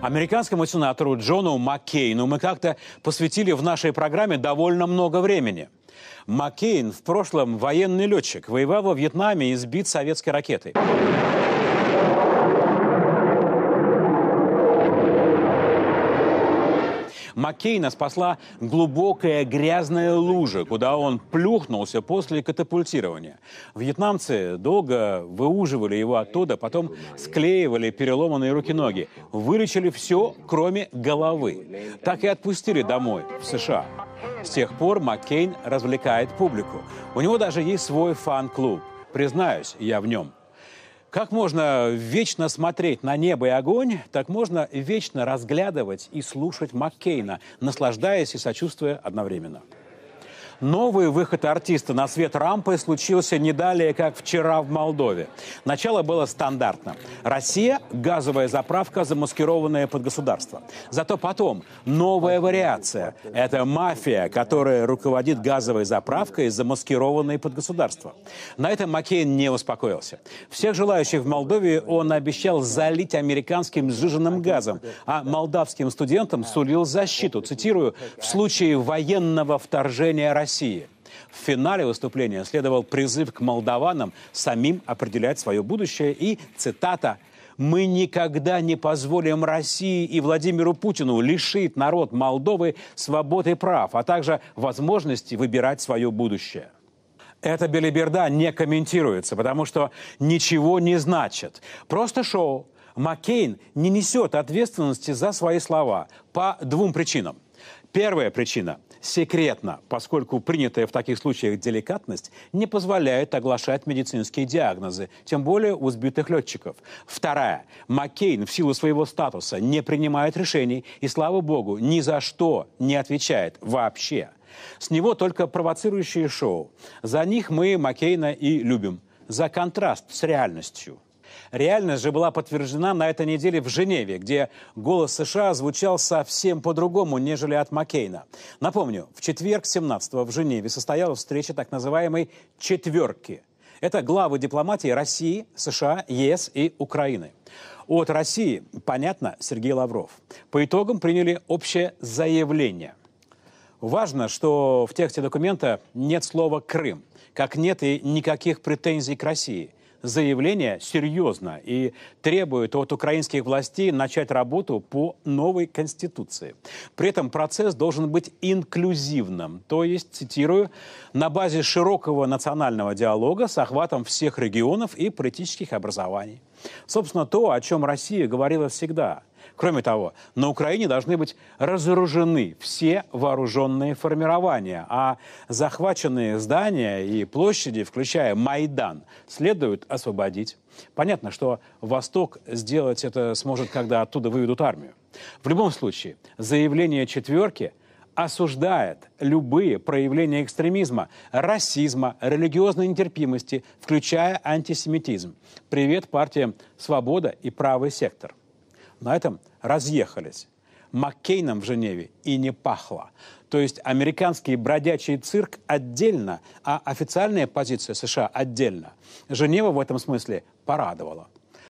Американскому сенатору Джону Маккейну мы как-то посвятили в нашей программе довольно много времени. Маккейн в прошлом военный летчик, воевал во Вьетнаме и сбит советской ракетой. Маккейна спасла глубокая грязная лужа, куда он плюхнулся после катапультирования. Вьетнамцы долго выуживали его оттуда, потом склеивали переломанные руки-ноги. Вылечили все, кроме головы. Так и отпустили домой, в США. С тех пор Маккейн развлекает публику. У него даже есть свой фан-клуб. Признаюсь, я в нем. Как можно вечно смотреть на небо и огонь, так можно вечно разглядывать и слушать Маккейна, наслаждаясь и сочувствуя одновременно. Новый выход артиста на свет рампы случился не далее, как вчера в Молдове. Начало было стандартно. Россия – газовая заправка, замаскированная под государство. Зато потом новая вариация. Это мафия, которая руководит газовой заправкой, замаскированной под государство. На этом Маккейн не успокоился. Всех желающих в Молдове он обещал залить американским сжиженным газом, а молдавским студентам сулил защиту, цитирую, «в случае военного вторжения России России. В финале выступления следовал призыв к молдаванам самим определять свое будущее и, цитата, «Мы никогда не позволим России и Владимиру Путину лишить народ Молдовы свободы прав, а также возможности выбирать свое будущее». Эта белиберда не комментируется, потому что ничего не значит. Просто шоу. Маккейн не несет ответственности за свои слова по двум причинам. Первая причина – секретно, поскольку принятая в таких случаях деликатность не позволяет оглашать медицинские диагнозы, тем более у сбитых летчиков. Вторая – Маккейн в силу своего статуса не принимает решений и, слава богу, ни за что не отвечает вообще. С него только провоцирующие шоу. За них мы Маккейна и любим. За контраст с реальностью – Реальность же была подтверждена на этой неделе в Женеве, где голос США звучал совсем по-другому, нежели от Маккейна. Напомню, в четверг 17-го в Женеве состоялась встреча так называемой «четверки». Это главы дипломатии России, США, ЕС и Украины. От России, понятно, Сергей Лавров. По итогам приняли общее заявление. Важно, что в тексте документа нет слова «Крым», как нет и никаких претензий к России заявление серьезно и требует от украинских властей начать работу по новой конституции. При этом процесс должен быть инклюзивным, то есть, цитирую, на базе широкого национального диалога с охватом всех регионов и политических образований. Собственно, то, о чем Россия говорила всегда – Кроме того, на Украине должны быть разоружены все вооруженные формирования, а захваченные здания и площади, включая Майдан, следует освободить. Понятно, что Восток сделать это сможет, когда оттуда выведут армию. В любом случае, заявление четверки осуждает любые проявления экстремизма, расизма, религиозной нетерпимости, включая антисемитизм. Привет партиям «Свобода» и «Правый сектор» на этом разъехались. Маккейном в Женеве и не пахло. То есть американский бродячий цирк отдельно, а официальная позиция США отдельно. Женева в этом смысле порадовала.